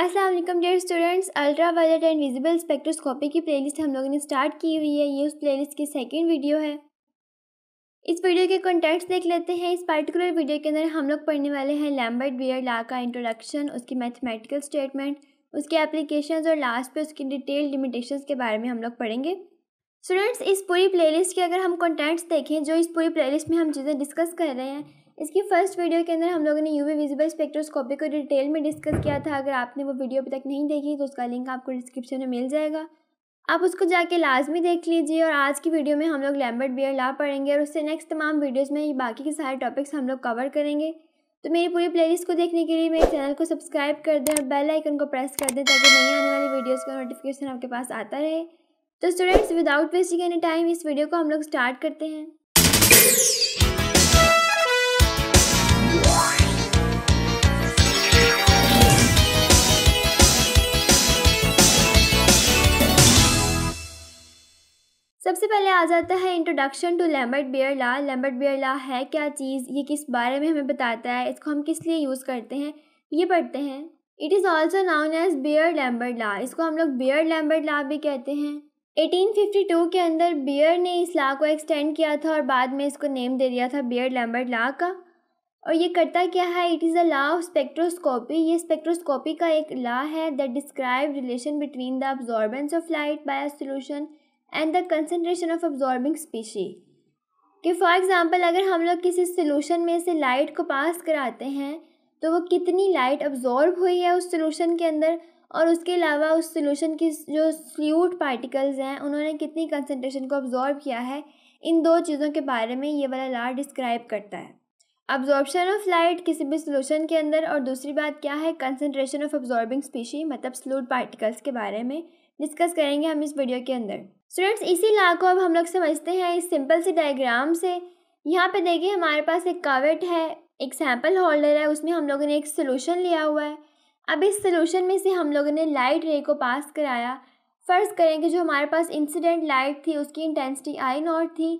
Aslam dear students ultraviolet and visible spectroscopy की playlist हम लोगों ने स्टार्ट की हुई है ये उस प्लेलिस्ट की सेकंड वीडियो है इस वीडियो के कंटेंट्स देख लेते हैं इस पर्टिकुलर वीडियो के अंदर हम लोग पढ़ने वाले हैं लैम्बर्ट बियर ला का इंट्रोडक्शन उसकी मैथमेटिकल स्टेटमेंट उसके एप्लीकेशन और लास्ट पर उसकी डिटेल लिमिटेशन के बारे में हम लोग पढ़ेंगे स्टूडेंट्स इस पूरी प्लेलिस्ट के अगर हम कंटेंट्स देखें जो इस पूरी प्लेलिस्ट में हम चीज़ें डिस्कस कर रहे हैं इसकी फर्स्ट वीडियो के अंदर हम लोगों ने यूवी विजिबल स्पेक्ट्रोस्कोपी को डिटेल में डिस्कस किया था अगर आपने वो वीडियो अभी तक नहीं देखी तो उसका लिंक आपको डिस्क्रिप्शन में मिल जाएगा आप उसको जाके लाजमी देख लीजिए और आज की वीडियो में हम लोग लैम्बर्ट बियर ला पढ़ेंगे और उससे नेक्स्ट तमाम वीडियोज़ में बाकी के सारे टॉपिक्स हम लोग कवर करेंगे तो मेरी पूरी प्लेलिस्ट को देखने के लिए मेरे चैनल को सब्सक्राइब कर दें और बेल आइकन को प्रेस कर दें ताकि नई आने वाली वीडियोस का नोटिफिकेशन आपके पास आता रहे तो students without wasting any time इस वीडियो को हम लोग स्टार्ट करते हैं पहले आ जाता है introduction to Lambert Beer law Lambert Beer law है क्या चीज़ ये किस बारे में हमें बताता है इसको हम किस लिए यूज़ करते हैं ये पढ़ते हैं it is also known as Beer Lambert law इसको हम लोग बियर लेम्बर ला भी कहते हैं 1852 के अंदर बियर ने इस ला को एक्सटेंड किया था और बाद में इसको नेम दे दिया था बियर लेम्बर ला का और ये करता क्या है it is a law of spectroscopy ये स्पेक्ट्रोस्कोपी का एक ला है that describe relation between the absorbance of light by a solution and the concentration of absorbing species कि फॉर एग्ज़ाम्पल अगर हम लोग किसी सोलूशन में से लाइट को पास कराते हैं तो वो कितनी लाइट अब्जॉर्ब हुई है उस सोलूशन के अंदर और उसके अलावा उस सोलूशन की जो स्ल्यूट पार्टिकल्स हैं उन्होंने कितनी कंसनट्रेशन को अब्जॉर्ब किया है इन दो चीज़ों के बारे में ये वाला लार डिस्क्राइब करता है अब्जॉर्बशन ऑफ लाइट किसी भी सोलूशन के अंदर और दूसरी बात क्या है कंसनट्रेशन ऑफ अब्जॉर्बिंग स्पीशी मतलब सल्यूट पार्टिकल्स के बारे में डिस्कस करेंगे हम इस वीडियो के अंदर स्टूडेंट्स इसी ला को अब हम लोग समझते हैं इस सिंपल से डायग्राम से यहाँ पे देखिए हमारे पास एक कावेट है एक सैम्पल होल्डर है उसमें हम लोगों ने एक सोल्यूशन लिया हुआ है अब इस सोल्यूशन में से हम लोगों ने लाइट रे को पास कराया फ़र्ज़ करें कि जो हमारे पास इंसिडेंट लाइट थी उसकी इंटेंसिटी आई नॉट थी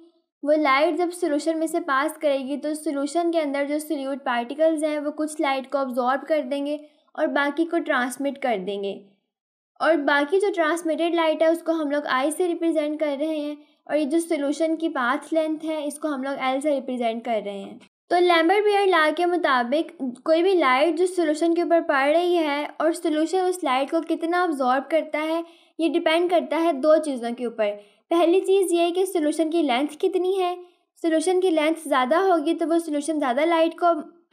वो लाइट जब सोल्यूशन में से पास करेगी तो सोल्यूशन के अंदर जो सोल्यूट पार्टिकल्स हैं वो कुछ लाइट को ऑब्जॉर्ब कर देंगे और बाकी को ट्रांसमिट कर देंगे और बाकी जो ट्रांसमिटेड लाइट है उसको हम लोग आई से रिप्रेजेंट कर रहे हैं और ये जो सोल्यूशन की पाथ लेंथ है इसको हम लोग एल से रिप्रेजेंट कर रहे हैं तो लैम्बर बियर ला के मुताबिक कोई भी लाइट जो सोल्यूशन के ऊपर पड़ रही है और सोल्यूशन उस लाइट को कितना ऑब्जॉर्ब करता है ये डिपेंड करता है दो चीज़ों के ऊपर पहली चीज़ ये है कि सोल्यूशन की लेंथ कितनी है सोल्यूशन की लेंथ ज़्यादा होगी तो वो सोल्यूशन ज़्यादा लाइट को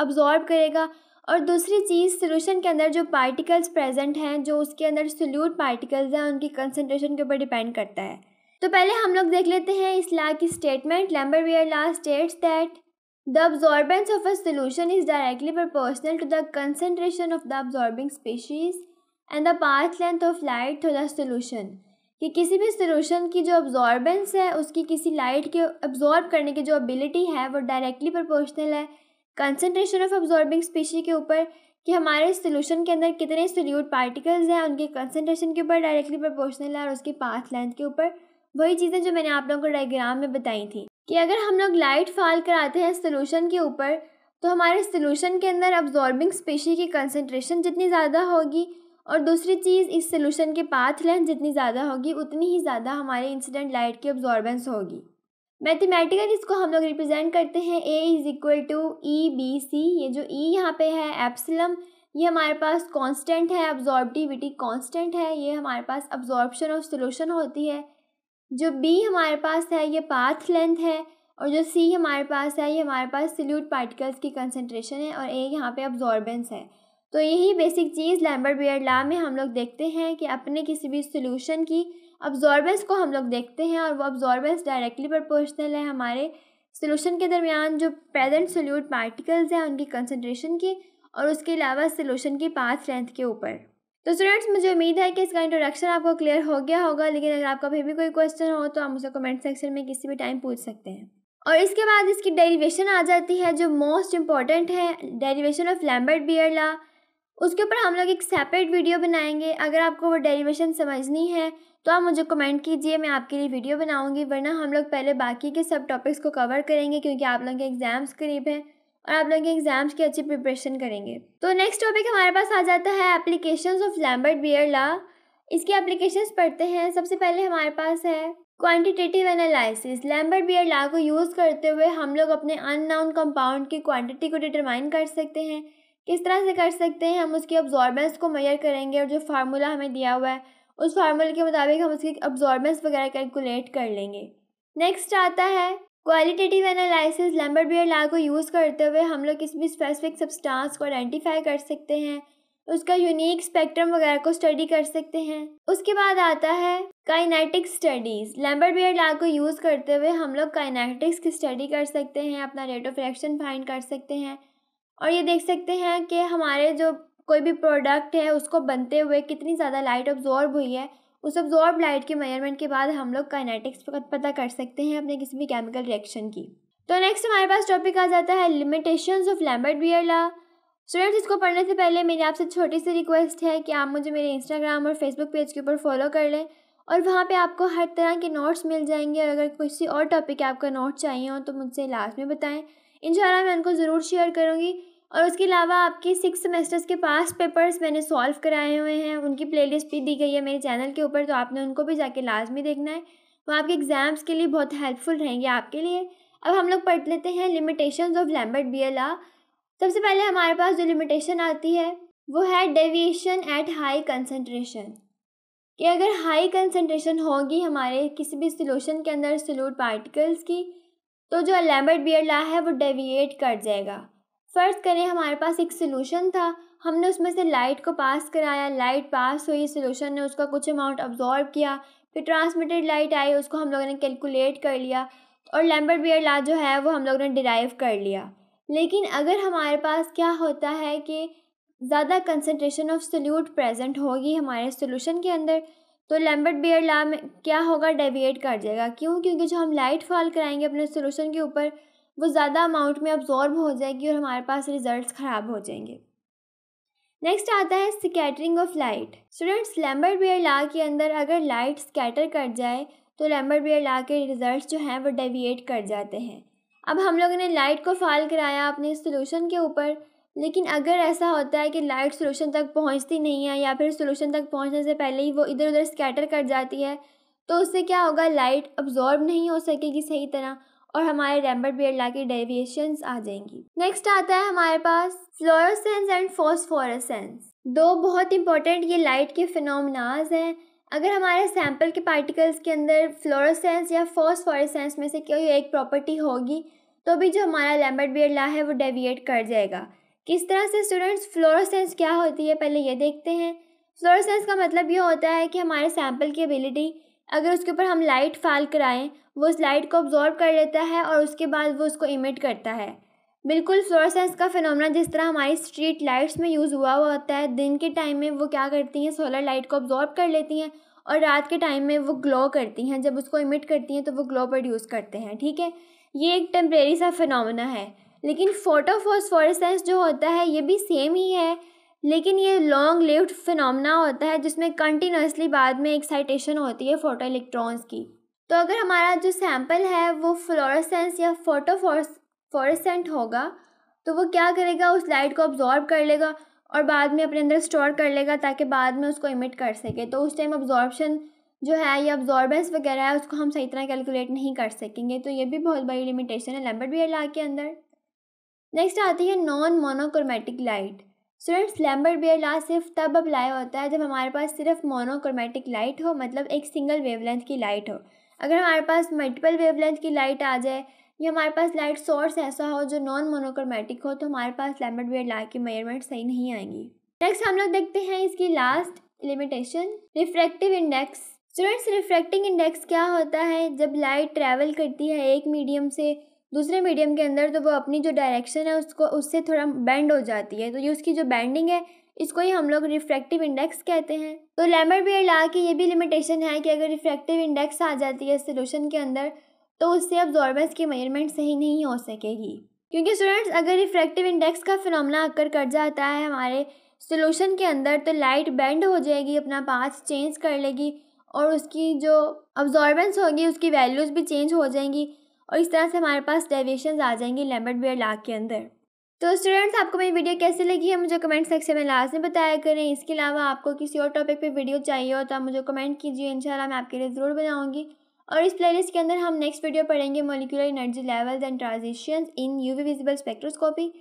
अब्जॉर्ब करेगा और दूसरी चीज़ सोल्यूशन के अंदर जो पार्टिकल्स प्रेजेंट हैं जो उसके अंदर सोल्यूट पार्टिकल्स हैं उनकी कंसनट्रेशन के ऊपर डिपेंड करता है तो पहले हम लोग देख लेते हैं इस ला की statement Lambert Beer law states that the absorbance of a solution is directly proportional to the concentration of the absorbing species and the path length of light through the solution. कि किसी भी solution की जो absorbance है उसकी किसी light के absorb करने की जो एबिलिटी है वो डायरेक्टली प्रोपोर्शनल है कंसनट्रेशन ऑफ अब्जॉर्बिंग स्पीशी के ऊपर कि हमारे सोल्यूशन के अंदर कितने सोल्यूट पार्टिकल्स हैं उनके कंसनट्रेशन के ऊपर डायरेक्टली प्रोपोर्शनल है और उसकी पाथ लेंथ के ऊपर वही चीज़ें जो मैंने आप लोगों को डायग्राम में बताई थी कि अगर हम लोग लाइट फाल कराते हैं सोल्यूशन के ऊपर तो हमारे सोल्यूशन के अंदर अब्जॉर्बिंग स्पेशी की कंसनट्रेशन जितनी ज़्यादा होगी और दूसरी चीज़ इस सोल्यूशन के पाथ लेंथ जितनी ज़्यादा होगी उतनी ही ज़्यादा हमारे इंसिडेंट लाइट की अब्जॉर्बेंस होगी मैथमेटिकल इसको हम लोग रिप्रेजेंट करते हैं A is equal to E B C ये जो ई e यहाँ पे है एप्सिलम ये हमारे पास कांस्टेंट है अब्जॉर्बटिविटी कांस्टेंट है ये हमारे पास अब्जॉर्बशन और सोल्यूशन होती है जो बी हमारे पास है ये पाथ लेंथ है और जो सी हमारे पास है ये हमारे पास सल्यूट पार्टिकल्स की कंसनट्रेशन है और ए यहाँ पर अब्जॉर्बेंस है तो यही बेसिक चीज़ लैम्बर्ट बियर ला में हम लोग देखते हैं कि अपने किसी भी सोल्यूशन की अब्जॉर्बेंस को हम लोग देखते हैं और वो अब्जॉर्बेंस डायरेक्टली प्रपोर्शनल है हमारे सोल्यूशन के दरमियान जो प्रेजेंट सोल्यूट पार्टिकल्स हैं उनकी कंसनट्रेशन की और उसके अलावा सोल्यूशन की पाथ लेंथ के ऊपर तो स्टूडेंट्स मुझे उम्मीद है कि इसका इंट्रोडक्शन आपको क्लियर हो गया होगा लेकिन अगर आपका फिर भी कोई क्वेश्चन हो तो आप उसे कमेंट सेक्शन में किसी भी टाइम पूछ सकते हैं और इसके बाद इसकी डेरिवेशन आ जाती है जो मोस्ट इंपॉर्टेंट है डेरिवेशन ऑफ लैम्बर्ट बियरला उसके ऊपर हम लोग एक सेपरेट वीडियो बनाएंगे अगर आपको वो डेरिवेशन समझनी है तो आप मुझे कमेंट कीजिए मैं आपके लिए वीडियो बनाऊंगी वरना हम लोग पहले बाकी के सब टॉपिक्स को कवर करेंगे क्योंकि आप लोगों के एग्ज़ाम्स करीब हैं और आप लोगों के एग्ज़ाम्स की अच्छी प्रिपरेशन करेंगे तो नेक्स्ट टॉपिक हमारे पास आ जाता है application of Lambert Beer law इसकी एप्लीकेशन पढ़ते हैं सबसे पहले हमारे पास है quantitative analysis Lambert Beer law को यूज़ करते हुए हम लोग अपने अननाउन कंपाउंड की क्वान्टिटी को डिटरमाइन कर सकते हैं किस तरह से कर सकते हैं हम उसकी ऑब्जॉर्बेंस को मैयर करेंगे और जो फार्मूला हमें दिया हुआ है उस फार्मूले के मुताबिक हम उसकी अब्जॉर्बेंस वगैरह कैलकुलेट कर लेंगे नेक्स्ट आता है qualitative analysis Lambert Beer law को यूज़ करते हुए हम लोग किसी भी स्पेसिफिक सब्सटेंस को आइडेंटिफाई कर सकते हैं उसका यूनिक स्पेक्ट्रम वगैरह को स्टडी कर सकते हैं उसके बाद आता है kinetic studies Lambert Beer law को यूज़ करते हुए हम लोग काइनेटिक्स की स्टडी कर सकते हैं अपना रेट ऑफ रिएक्शन फाइंड कर सकते हैं और ये देख सकते हैं कि हमारे जो कोई भी प्रोडक्ट है उसको बनते हुए कितनी ज़्यादा लाइट ऑब्जॉर्ब हुई है उस ऑब्जॉर्ब लाइट के मेजरमेंट के बाद हम लोग काइनेटिक्स पता कर सकते हैं अपने किसी भी केमिकल रिएक्शन की तो नेक्स्ट हमारे पास टॉपिक आ जाता है limitation of Lambert Beer law students इसको पढ़ने से पहले मेरी आपसे छोटी सी रिक्वेस्ट है कि आप मुझे मेरे इंस्टाग्राम और फेसबुक पेज के ऊपर फॉलो कर लें और वहाँ पे आपको हर तरह के नोट्स मिल जाएंगे और अगर किसी और टॉपिक के आपका नोट चाहिए हो तो मुझसे लास्ट में बताएं इन मैं उनको ज़रूर शेयर करूँगी और उसके अलावा आपके सिक्स सेमेस्टर्स के पास पेपर्स मैंने सॉल्व कराए हुए हैं उनकी प्लेलिस्ट भी दी गई है मेरे चैनल के ऊपर तो आपने उनको भी जाके लाजमी देखना है वो तो आपके एग्ज़ाम्स के लिए बहुत हेल्पफुल रहेंगे आपके लिए अब हम लोग पढ़ लेते हैं limitation of Lambert B L सबसे पहले हमारे पास जो लिमिटेशन आती है वो है डेविएशन एट हाई कंसनट्रेशन कि अगर हाई कंसनट्रेशन होगी हमारे किसी भी सोलूशन के अंदर सोलूट पार्टिकल्स की तो जो लैम्बर्ट बियर ला है वो डेविएट कर जाएगा फ़र्ज़ करें हमारे पास एक सोलूशन था हमने उसमें से लाइट को पास कराया लाइट पास हुई सोलूशन ने उसका कुछ अमाउंट अब्जॉर्ब किया फिर ट्रांसमिटेड लाइट आई उसको हम लोगों ने कैलकुलेट कर लिया और लैम्बर्ट बियर ला जो है वो हम लोगों ने डिराइव कर लिया लेकिन अगर हमारे पास क्या होता है कि ज़्यादा कंसनट्रेशन ऑफ सोल्यूट प्रेजेंट होगी हमारे सोल्यूशन के अंदर तो लैम्बर्ट बियर ला में क्या होगा डेविएट कर जाएगा क्यों क्योंकि जो हम लाइट फॉल कराएंगे अपने सोलूशन के ऊपर वो ज़्यादा अमाउंट में अब्जॉर्ब हो जाएगी और हमारे पास रिजल्ट्स ख़राब हो जाएंगे नेक्स्ट आता है scattering of light students Lambert Beer law के अंदर अगर लाइट स्कैटर कर जाए तो लैम्बर बियर ला के रिजल्ट जो हैं वो डेविएट कर जाते हैं अब हम लोगों ने लाइट को फाल कराया अपने सोल्यूशन के ऊपर लेकिन अगर ऐसा होता है कि लाइट सोल्यूशन तक पहुँचती नहीं है या फिर सोल्यूशन तक पहुँचने से पहले ही वो इधर उधर स्कैटर कर जाती है तो उससे क्या होगा लाइट अब्जॉर्ब नहीं हो सकेगी सही तरह और हमारे रैम्बर्ट बेरला की डेविएशन आ जाएंगी नेक्स्ट आता है हमारे पास फ्लोरोसेंस एंड फोस्फोरसेंस दो बहुत इंपॉर्टेंट ये लाइट के फिनोमनाज हैं अगर हमारे सैम्पल के पार्टिकल्स के अंदर फ्लोरोसेंस या फोस्फोरसेंस में से कोई एक प्रॉपर्टी होगी तो भी जो हमारा लैम्बर्ट बियरला है वो डेविएट कर जाएगा किस तरह से स्टूडेंट्स फ्लोरोसेंस क्या होती है पहले ये देखते हैं फ्लोरोसेंस का मतलब ये होता है कि हमारे सैम्पल की एबिलिटी अगर उसके ऊपर हम लाइट फाल कराएं वो उस लाइट को ऑब्जॉर्व कर लेता है और उसके बाद वो उसको इमिट करता है बिल्कुल फ्लोरसेंस का फिनोमेना जिस तरह हमारी स्ट्रीट लाइट्स में यूज़ हुआ हुआ होता है दिन के टाइम में वो क्या करती हैं सोलर लाइट को ऑब्जॉर्व कर लेती हैं और रात के टाइम में वो ग्लो करती हैं जब उसको इमिट करती हैं तो वो ग्लो प्रोड्यूस करते हैं ठीक है ये एक टेम्प्रेरी सा फिनोमेना है लेकिन फोटो जो होता है ये भी सेम ही है लेकिन ये लॉन्ग लिव्ड फिनोमना होता है जिसमें कंटिन्यूसली बाद में एक्साइटेशन होती है फोटो इलेक्ट्रॉन्स की तो अगर हमारा जो सैम्पल है वो फ्लोरसेंस या फोटो फोरसेंट होगा तो वो क्या करेगा उस लाइट को ऑब्जॉर्ब कर लेगा और बाद में अपने अंदर स्टोर कर लेगा ताकि बाद में उसको इमिट कर सके तो उस टाइम ऑब्जॉर्बशन जो है या ऑब्जॉर्बेंस वगैरह है उसको हम सही तरह कैलकुलेट नहीं कर सकेंगे तो ये भी बहुत बड़ी लिमिटेशन है लैम्बर्ट बियर ला के अंदर नेक्स्ट आती है नॉन मोनोक्रोमेटिक लाइट सिर्फ स्लैम्बर बेयर ला सिर्फ तब अप्लाई होता है जब हमारे पास सिर्फ मोनोक्रोमेटिक लाइट हो मतलब एक सिंगल वेवलेंथ की लाइट हो अगर हमारे पास मल्टीपल वेवलेंथ की लाइट आ जाए या हमारे पास लाइट सोर्स ऐसा हो जो नॉन मोनोक्रोमेटिक हो तो हमारे पास लैम्बर्ट बेयर ला की मेजरमेंट सही नहीं आएंगी नेक्स्ट हम लोग देखते हैं इसकी last limitation refractive index students refracting index क्या होता है जब लाइट ट्रैवल करती है एक मीडियम से दूसरे मीडियम के अंदर तो वो अपनी जो डायरेक्शन है उसको उससे थोड़ा बैंड हो जाती है तो ये उसकी जो बैंडिंग है इसको ही हम लोग रिफ्रैक्टिव इंडेक्स कहते हैं तो लेमर बियर ला की ये भी लिमिटेशन है कि अगर रिफ्रैक्टिव इंडेक्स आ जाती है सोल्यूशन के अंदर तो उससे अब्ज़ॉर्बेंस की मेजरमेंट सही नहीं हो सकेगी क्योंकि स्टूडेंट्स अगर रिफ्रैक्टिव इंडेक्स का फिनमला आकर कर जाता है हमारे सोल्यूशन के अंदर तो लाइट बैंड हो जाएगी अपना पाथ चेंज कर लेगी और उसकी जो ऑब्जॉर्बेंस होगी उसकी वैल्यूज़ भी चेंज हो जाएंगी और इस तरह से हमारे पास डेविएशन आ जाएंगी लेमन बेयर ला के अंदर तो स्टूडेंट्स आपको मेरी वीडियो कैसी लगी है मुझे कमेंट सेक्शन में लाजमी बताया करें इसके अलावा आपको किसी और टॉपिक पे वीडियो चाहिए हो तो आप मुझे कमेंट कीजिए इंशाल्लाह मैं आपके लिए ज़रूर बनाऊंगी और इस प्लेलिस्ट के अंदर हम नेक्स्ट वीडियो पढ़ेंगे molecular energy levels and transitions in V visible spectroscopy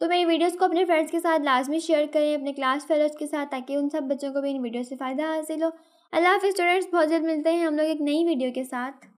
तो मेरी वीडियोज़ को अपने फ्रेंड्स के साथ लाजमी शेयर करें अपने क्लास फेलोज के साथ ताकि उन सब बच्चों को भी इन वीडियो से फ़ायदा हासिल हो अल्लाह हाफ़ स्टूडेंट्स बहुत जल्द मिलते हैं हम लोग एक नई वीडियो के साथ